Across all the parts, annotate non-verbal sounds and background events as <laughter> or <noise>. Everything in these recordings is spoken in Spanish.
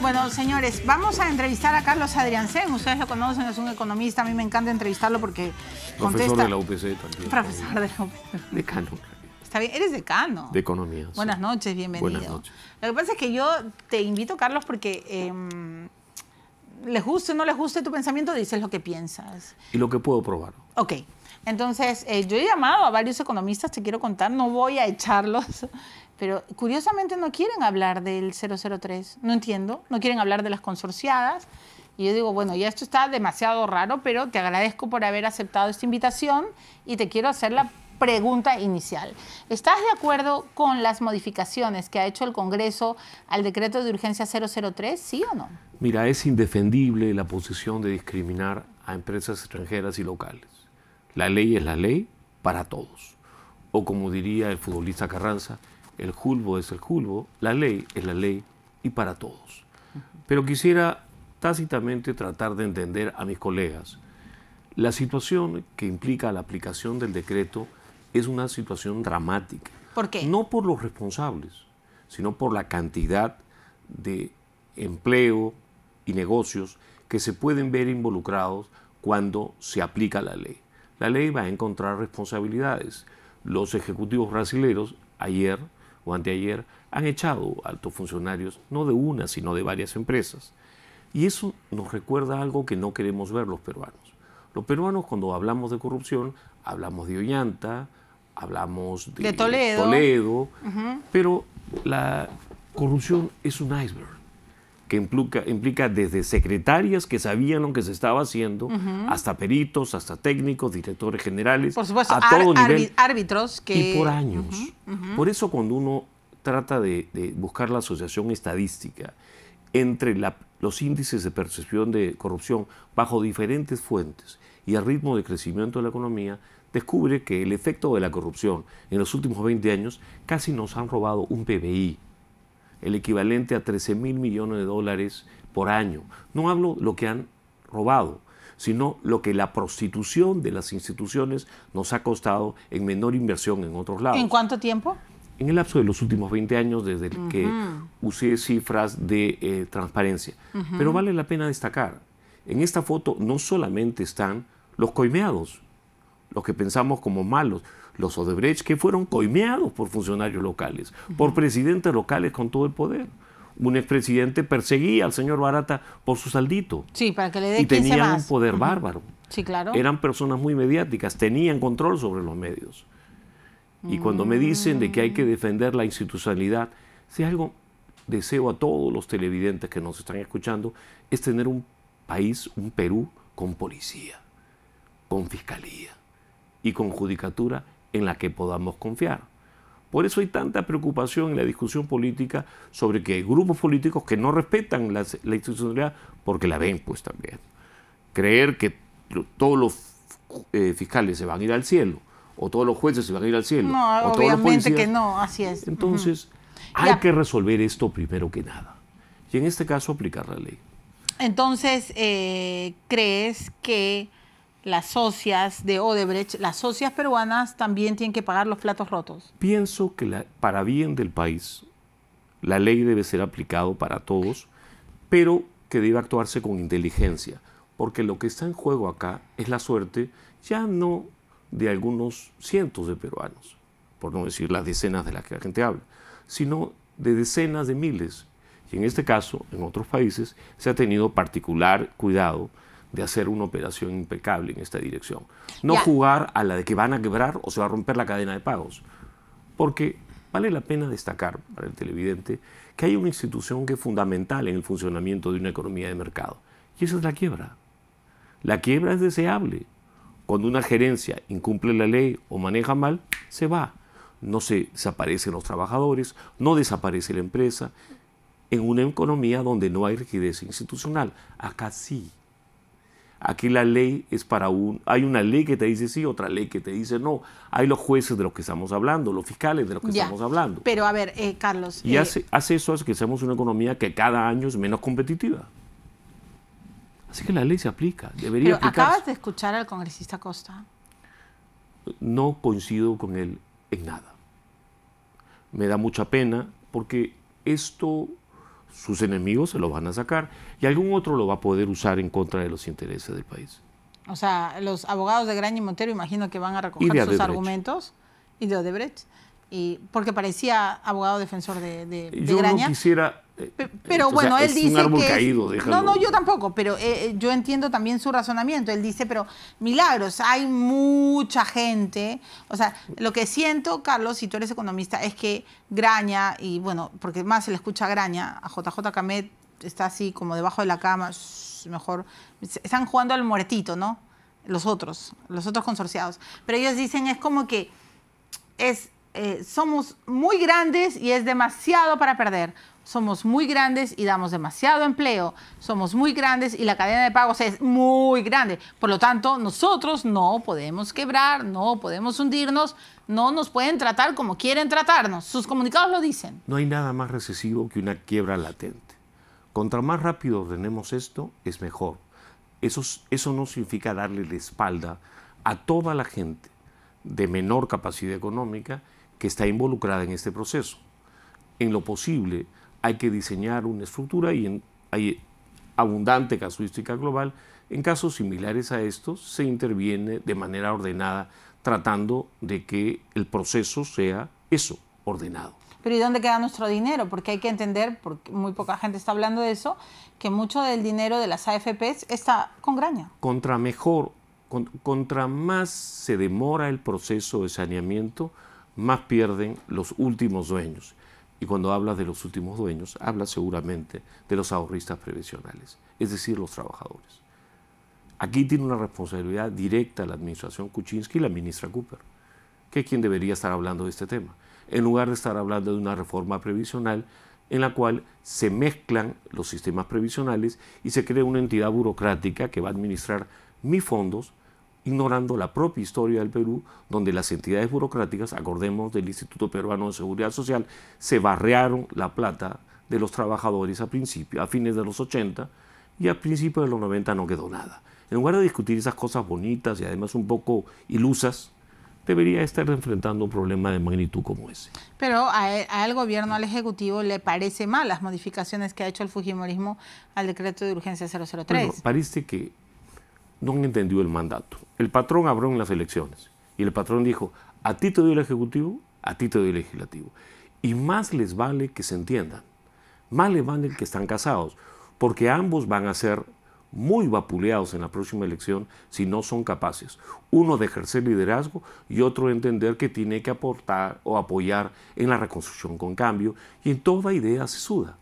Bueno, señores, vamos a entrevistar a Carlos Adriancén. Ustedes lo conocen, es un economista. A mí me encanta entrevistarlo porque contesta... Profesor de la UPC también. Profesor de la UPC. Decano. Está bien, eres decano. De economía. Buenas noches, bienvenido. Buenas noches. Lo que pasa es que yo te invito, Carlos, porque em, les guste o no les guste tu pensamiento, dices lo que piensas. Y lo que puedo probar. Ok. Entonces, eh, yo he llamado a varios economistas, te quiero contar, no voy a echarlos, <laughs> pero curiosamente no quieren hablar del 003, no entiendo, no quieren hablar de las consorciadas. Y yo digo, bueno, ya esto está demasiado raro, pero te agradezco por haber aceptado esta invitación y te quiero hacer la pregunta inicial. ¿Estás de acuerdo con las modificaciones que ha hecho el Congreso al decreto de urgencia 003? ¿Sí o no? Mira, es indefendible la posición de discriminar a empresas extranjeras y locales. La ley es la ley para todos. O como diría el futbolista Carranza, el julbo es el julbo, la ley es la ley y para todos. Pero quisiera tácitamente tratar de entender a mis colegas la situación que implica la aplicación del decreto es una situación dramática. ¿Por qué? No por los responsables, sino por la cantidad de empleo y negocios que se pueden ver involucrados cuando se aplica la ley. La ley va a encontrar responsabilidades. Los ejecutivos brasileños ayer o anteayer han echado altos funcionarios, no de una, sino de varias empresas. Y eso nos recuerda algo que no queremos ver los peruanos. Los peruanos cuando hablamos de corrupción, hablamos de Ollanta, hablamos de, Toledo, pero la corrupción es un iceberg que implica, desde secretarias que sabían lo que se estaba haciendo, hasta peritos, hasta técnicos, directores generales, a todo nivel. árbitros que... Y por años. Por eso cuando uno trata de, buscar la asociación estadística entre los índices de percepción de corrupción bajo diferentes fuentes y el ritmo de crecimiento de la economía, descubre que el efecto de la corrupción en los últimos 20 años casi nos han robado un PBI, el equivalente a 13 mil millones de dólares por año. No hablo lo que han robado, sino lo que la prostitución de las instituciones nos ha costado en menor inversión en otros lados. ¿En cuánto tiempo? En el lapso de los últimos 20 años desde que usé cifras de eh, transparencia. Pero vale la pena destacar, en esta foto no solamente están los coimeados, los que pensamos como malos, los Odebrecht, que fueron coimeados por funcionarios locales, por presidentes locales con todo el poder. Un expresidente perseguía al señor Barata por su saldito. Sí, para que le dé Y tenían un poder bárbaro. Sí, claro. Eran personas muy mediáticas, tenían control sobre los medios. Y cuando me dicen de que hay que mm. defender la institucionalidad, si algo deseo a todos los televidentes que nos están escuchando, es tener un país, un Perú con policía, con fiscalía, y con judicatura en la que podamos confiar. Por eso hay tanta preocupación en la discusión política sobre que hay grupos políticos que no respetan la, institucionalidad porque la ven pues también. Creer que todos los eh, fiscales se van a ir al cielo o todos los jueces se van a ir al cielo. No, obviamente que no, así es. Entonces, hay que resolver esto primero que nada. Y en este caso, aplicar la ley. Entonces, eh, ¿crees que las socias de Odebrecht, las socias peruanas también tienen que pagar los platos rotos. Pienso que para bien del país la ley debe ser aplicada para todos, pero que debe actuarse con inteligencia, porque lo que está en juego acá es la suerte ya no de algunos cientos de peruanos, por no decir las decenas de las que la gente habla, sino de decenas de miles. Y en este caso, en otros países, se ha tenido particular cuidado de hacer una operación impecable en esta dirección. No jugar a la de que van a quebrar o se va a romper la cadena de pagos. Porque vale la pena destacar para el televidente que hay una institución que es fundamental en el funcionamiento de una economía de mercado. Y esa es la quiebra. La quiebra es deseable. Cuando una gerencia incumple la ley o maneja mal, se va. No se desaparecen los trabajadores, no desaparece la empresa. En una economía donde no hay rigidez institucional. Acá sí Aquí la ley es para un... Hay una ley que te dice sí, otra ley que te dice no. Hay los jueces de los que estamos hablando, los fiscales de los que estamos hablando. Pero a ver, eh, Carlos... Y eh, hace, eso hace que seamos una economía que cada año es menos competitiva. Así que la ley se aplica, debería pero acabas de escuchar al congresista Costa. No coincido con él en nada. Me da mucha pena porque esto sus enemigos se lo van a sacar y algún otro lo va a poder usar en contra de los intereses del país. O sea, los abogados de Graña y Montero imagino que van a recoger sus argumentos y de Odebrecht, y, porque parecía abogado defensor de, de, Yo quisiera eh, eh, pero bueno, él dice. que No, no, yo tampoco, pero eh, yo entiendo también su razonamiento. Él dice, pero milagros, hay mucha gente. O sea, lo que siento, Carlos, si tú eres economista, es que Graña, y bueno, porque más se le escucha a Graña, a JJ Camet está así como debajo de la cama, mejor. Están jugando al muertito ¿no? Los otros, los otros consorciados. Pero ellos dicen, es como que es, somos muy grandes y es demasiado para perder somos muy grandes y damos demasiado empleo, somos muy grandes y la cadena de pagos es muy grande. Por lo tanto, nosotros no podemos quebrar, no podemos hundirnos, no nos pueden tratar como quieren tratarnos. Sus comunicados lo dicen. No hay nada más recesivo que una quiebra latente. Contra más rápido ordenemos esto, es mejor. Eso, eso no significa darle la espalda a toda la gente de menor capacidad económica que está involucrada en este proceso. En lo posible, hay que diseñar una estructura y hay abundante casuística global. En casos similares a estos se interviene de manera ordenada tratando de que el proceso sea eso, ordenado. Pero ¿y dónde queda nuestro dinero? Porque hay que entender, porque muy poca gente está hablando de eso, que mucho del dinero de las AFPs está con graña. Contra mejor, contra más se demora el proceso de saneamiento, más pierden los últimos dueños. Y cuando hablas de los últimos dueños, hablas seguramente de los ahorristas previsionales, es decir, los trabajadores. Aquí tiene una responsabilidad directa la administración Kuczynski y la ministra Cooper, que es quien debería estar hablando de este tema, en lugar de estar hablando de una reforma previsional en la cual se mezclan los sistemas previsionales y se crea una entidad burocrática que va a administrar mis fondos ignorando la propia historia del Perú, donde las entidades burocráticas, acordemos del Instituto Peruano de Seguridad Social, se barrearon la plata de los trabajadores a, principio, a fines de los 80 y a principios de los 90 no quedó nada. En lugar de discutir esas cosas bonitas y además un poco ilusas, debería estar enfrentando un problema de magnitud como ese. Pero e, al gobierno, al Ejecutivo, le parece mal las modificaciones que ha hecho el Fujimorismo al decreto de urgencia 003. Bueno, parece que no han entendido el mandato. El patrón abrió en las elecciones y el patrón dijo, a ti te doy el Ejecutivo, a ti te doy el Legislativo. Y más les vale que se entiendan, más les vale que están casados, porque ambos van a ser muy vapuleados en la próxima elección si no son capaces, uno de ejercer liderazgo y otro de entender que tiene que aportar o apoyar en la reconstrucción con cambio y en toda idea se suda.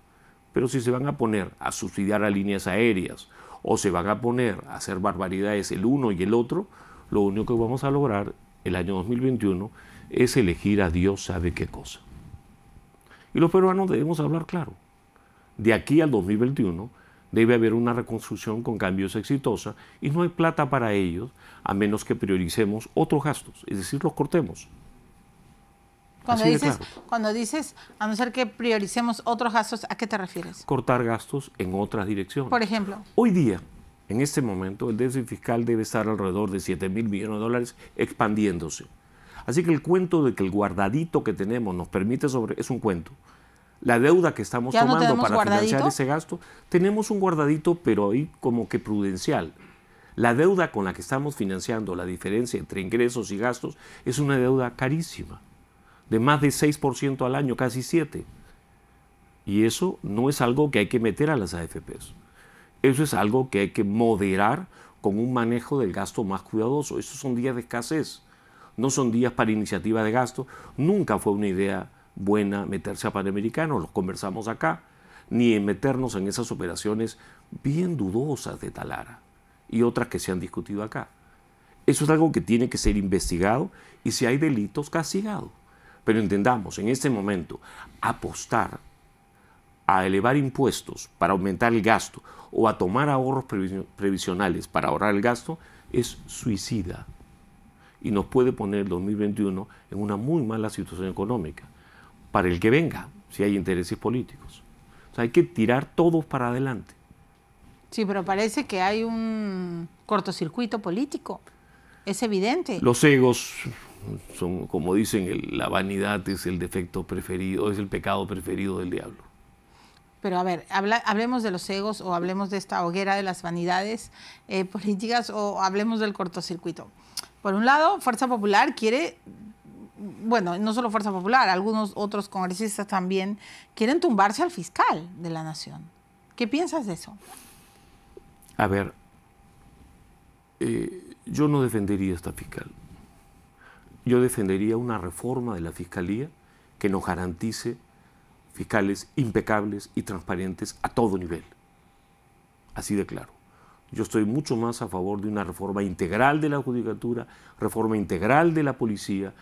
Pero si se van a poner a subsidiar a líneas aéreas o se van a poner a hacer barbaridades el uno y el otro, lo único que vamos a lograr el año 2021 es elegir a Dios sabe qué cosa. Y los peruanos debemos hablar claro. De aquí al 2021 debe haber una reconstrucción con cambios exitosa y no hay plata para ellos a menos que prioricemos otros gastos, es decir, los cortemos. Cuando dices, a no ser que prioricemos otros gastos, ¿a qué te refieres? Cortar gastos en otras direcciones. Por ejemplo. Hoy día, en este momento, el déficit fiscal debe estar alrededor de 7 mil millones de dólares expandiéndose. Así que el cuento de que el guardadito que tenemos nos permite sobre... es un cuento. La deuda que estamos tomando para financiar ese gasto, tenemos un guardadito, pero ahí como que prudencial. La deuda con la que estamos financiando la diferencia entre ingresos y gastos es una deuda carísima de más de 6% al año, casi 7%. Y eso no es algo que hay que meter a las AFPs. Eso es algo que hay que moderar con un manejo del gasto más cuidadoso. Esos son días de escasez, no son días para iniciativa de gasto. Nunca fue una idea buena meterse a Panamericano, los conversamos acá, ni en meternos en esas operaciones bien dudosas de Talara y otras que se han discutido acá. Eso es algo que tiene que ser investigado y si hay delitos, castigado. Pero entendamos, en este momento, apostar a elevar impuestos para aumentar el gasto o a tomar ahorros previsionales para ahorrar el gasto es suicida y nos puede poner el 2021 en una muy mala situación económica para el que venga, si hay intereses políticos. hay que tirar todos para adelante. Sí, pero parece que hay un cortocircuito político. Es evidente. Los egos son, como dicen, la vanidad es el defecto preferido, es el pecado preferido del diablo. Pero a ver, hablemos de los egos o hablemos de esta hoguera de las vanidades eh, <laughs> políticas o hablemos del cortocircuito. Por un lado, Fuerza Popular quiere, bueno, no solo Fuerza Popular, algunos otros congresistas también quieren tumbarse al fiscal de la nación. ¿Qué piensas de eso? A ver, eh, yo no defendería esta fiscal yo defendería una reforma de la Fiscalía que nos garantice fiscales impecables y transparentes a todo nivel. Así de claro. Yo estoy mucho más a favor de una reforma integral de la judicatura, reforma integral de la policía,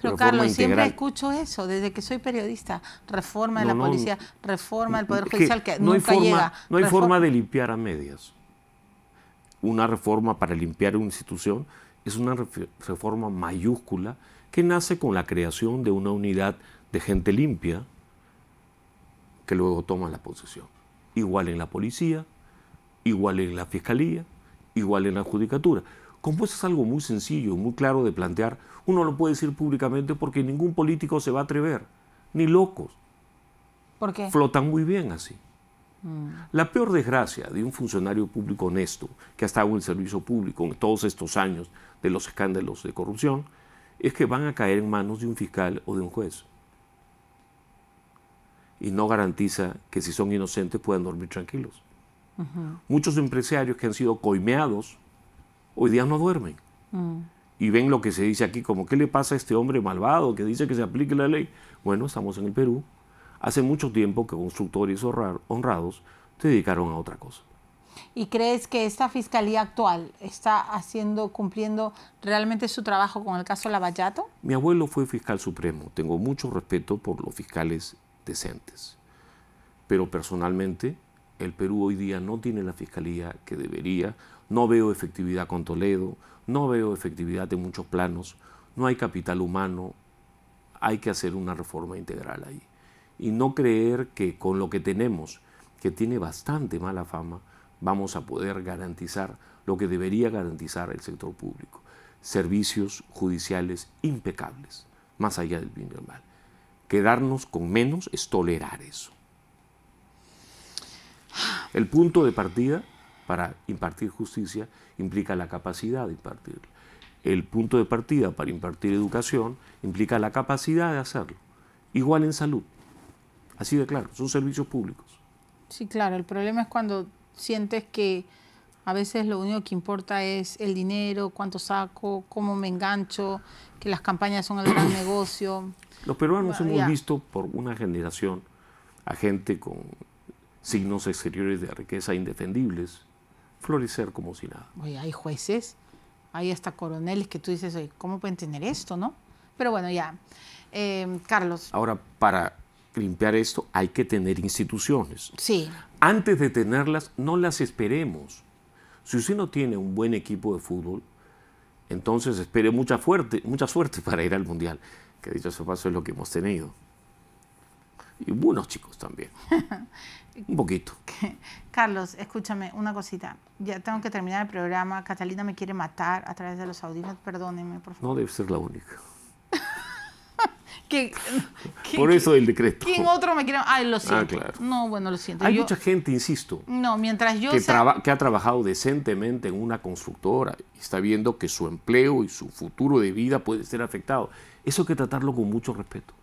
Pero Carlos, siempre escucho eso, desde que soy periodista, reforma de la policía, reforma del Poder Judicial, que, nunca llega. No hay forma de limpiar a medias. Una reforma para limpiar una institución es una reforma mayúscula que nace con la creación de una unidad de gente limpia que luego toma la posesión. Igual en la policía, igual en la fiscalía, igual en la judicatura. Como eso es algo muy sencillo, muy claro de plantear, uno lo puede decir públicamente porque ningún político se va a atrever, ni locos. ¿Por qué? Flotan muy bien así. Mm. La peor desgracia de un funcionario público honesto que ha estado en el servicio público en todos estos años de los escándalos de corrupción es que van a caer en manos de un fiscal o de un juez. Y no garantiza que si son inocentes puedan dormir tranquilos. Muchos empresarios que han sido coimeados hoy día no duermen. Mm. Y ven lo que se dice aquí, como, ¿qué le pasa a este hombre malvado que dice que se aplique la ley? Bueno, estamos en el Perú, hace mucho tiempo que constructores honrados se dedicaron a otra cosa. ¿Y crees que esta fiscalía actual está haciendo, cumpliendo realmente su trabajo con el caso Lavallato? Mi abuelo fue fiscal supremo. Tengo mucho respeto por los fiscales decentes. Pero personalmente, el Perú hoy día no tiene la fiscalía que debería. No veo efectividad con Toledo, no veo efectividad en muchos planos. No hay capital humano. Hay que hacer una reforma integral ahí y no creer que con lo que tenemos, que tiene bastante mala fama, vamos a poder garantizar lo que debería garantizar el sector público. Servicios judiciales impecables, más allá del bien y del mal. Quedarnos con menos es tolerar eso. El punto de partida para impartir justicia implica la capacidad de impartirlo El punto de partida para impartir educación implica la capacidad de hacerlo. Igual en salud. Así de claro, son servicios públicos. Sí, claro, el problema es cuando sientes que a veces lo único que importa es el dinero, cuánto saco, cómo me engancho, que las campañas son el gran <coughs> negocio. Los peruanos hemos visto por una generación a gente con signos exteriores de riqueza indefendibles florecer como si nada. Oye, hay jueces, hay hasta coroneles que tú dices, Oye, ¿cómo pueden tener esto, no? Pero bueno, ya. Eh, Carlos. Ahora, para limpiar esto, hay que tener instituciones. Sí. Antes de tenerlas, no las esperemos. Si usted no tiene un buen equipo de fútbol, entonces espere mucha, fuerte, mucha suerte <laughs> para ir al Mundial, que dicho ese paso es lo que hemos tenido. Y buenos chicos también. <laughs> un poquito. Carlos, escúchame una cosita. Ya tengo que terminar el programa. Catalina me quiere matar a través de los audífonos. Perdónenme, por favor. No debe ser la única. <laughs> Por eso el decreto. otro me quiere? Ay, lo ah, siento. No, bueno, lo siento. Hay mucha gente, insisto. No, mientras yo. Que, ha trabajado decentemente en una constructora y está viendo que su empleo y su futuro de vida puede ser afectado. Eso hay que tratarlo con mucho respeto.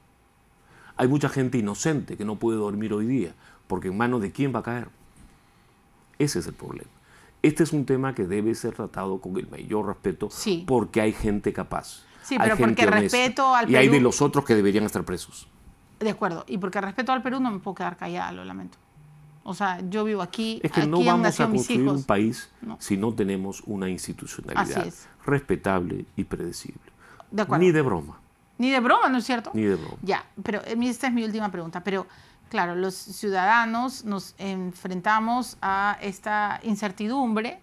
Hay mucha gente inocente que no puede dormir hoy día, porque en manos de quién va a caer. Ese es el problema. Este es un tema que debe ser tratado con el mayor respeto porque hay gente capaz. Sí, pero porque respeto al Perú. Y hay de los otros que deberían estar presos. De acuerdo. Y porque respeto al Perú no me puedo quedar callada, lo lamento. O sea, yo vivo aquí. Es que no vamos a construir un país si no tenemos una institucionalidad respetable y predecible. De acuerdo. Ni de broma. Ni de broma, ¿no es cierto? Ni de broma. Ya, pero eh, esta es mi última pregunta. Pero claro, los ciudadanos nos enfrentamos a esta incertidumbre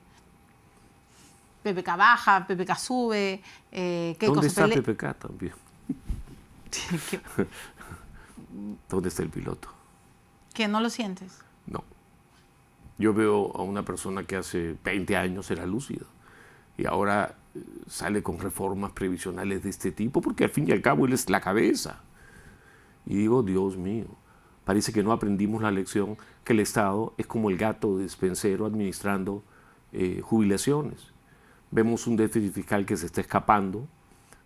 PPK baja, PPK sube. Eh, ¿Dónde está PPK también? <laughs> ¿Dónde está el piloto? ¿Que no lo sientes? No. Yo veo a una persona que hace 20 años era lúcido y ahora eh, sale con reformas previsionales de este tipo porque al fin y al cabo él es la cabeza. Y digo, Dios mío, parece que no aprendimos la lección que el Estado es como el gato despensero administrando eh, jubilaciones vemos un déficit fiscal que se está escapando,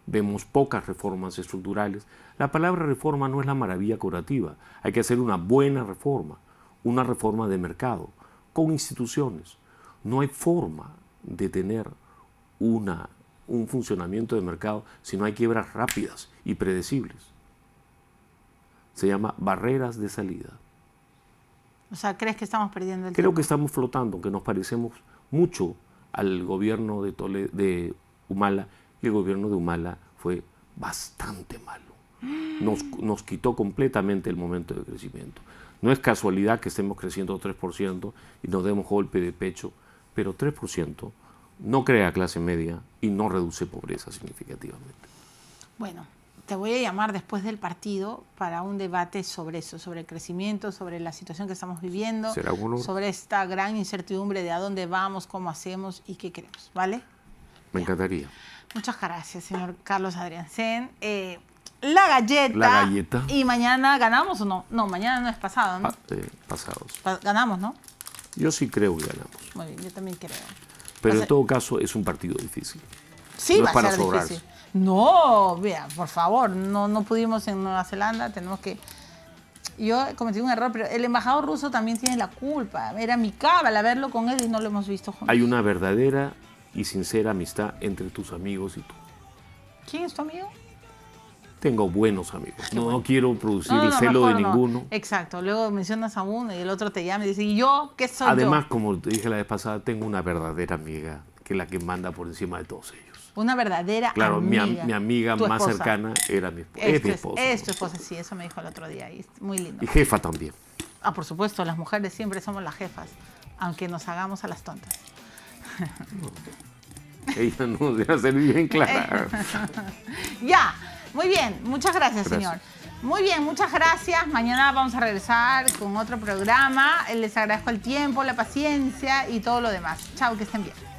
vemos pocas reformas estructurales. La palabra reforma no es la maravilla curativa, hay que hacer una buena reforma, una reforma de mercado, con instituciones. No hay forma de tener una, un funcionamiento de mercado si no hay quiebras rápidas y predecibles. Se llama barreras de salida. O sea, ¿crees que estamos perdiendo el Creo que estamos flotando, que nos parecemos mucho al gobierno de, Tole de Humala y el gobierno de Humala fue bastante malo. Nos, nos quitó completamente el momento de crecimiento. No es casualidad que estemos creciendo 3% y nos demos golpe de pecho, pero 3% no crea clase media y no reduce pobreza significativamente. Bueno, te voy a llamar después del partido para un debate sobre eso, sobre el crecimiento, sobre la situación que estamos viviendo, sobre esta gran incertidumbre de a dónde vamos, cómo hacemos y qué queremos, ¿vale? Me encantaría. Muchas gracias, señor Carlos Adrián Zen. Eh, la galleta. La galleta. Y mañana ganamos o no? No, mañana no es pasado, ¿no? Ah, eh, pasados. ganamos, ¿no? Yo sí creo que ganamos. Muy bien, yo también creo. Pero en todo caso es un partido difícil. Sí, no para difícil. No, vea, por favor, no, no pudimos en Nueva Zelanda, tenemos que... Yo cometí un error, pero el embajador ruso también tiene la culpa. Era mi cabal verlo con él y no lo hemos visto juntos. Hay una verdadera y sincera amistad entre tus amigos y tú. ¿Quién es tu amigo? Tengo buenos amigos. Ah, no, quiero producir el celo de ninguno. Exacto. Luego mencionas a uno y el otro te llama y dice, ¿y yo qué soy? Además, como te dije la vez pasada, tengo una verdadera amiga que es la que manda por encima de todos una verdadera claro, amiga. mi, amiga más cercana era mi esposa. Es, es mi esposa. tu esposa, sí, eso me dijo el otro día. Y muy lindo. Y jefa también. Ah, por supuesto, las mujeres siempre somos las jefas, aunque nos hagamos a las tontas. Ella nos debe ser bien clara. <laughs> ya, muy bien, muchas gracias, gracias, señor. Muy bien, muchas gracias. Mañana vamos a regresar con otro programa. Les agradezco el tiempo, la paciencia y todo lo demás. Chao, que estén bien.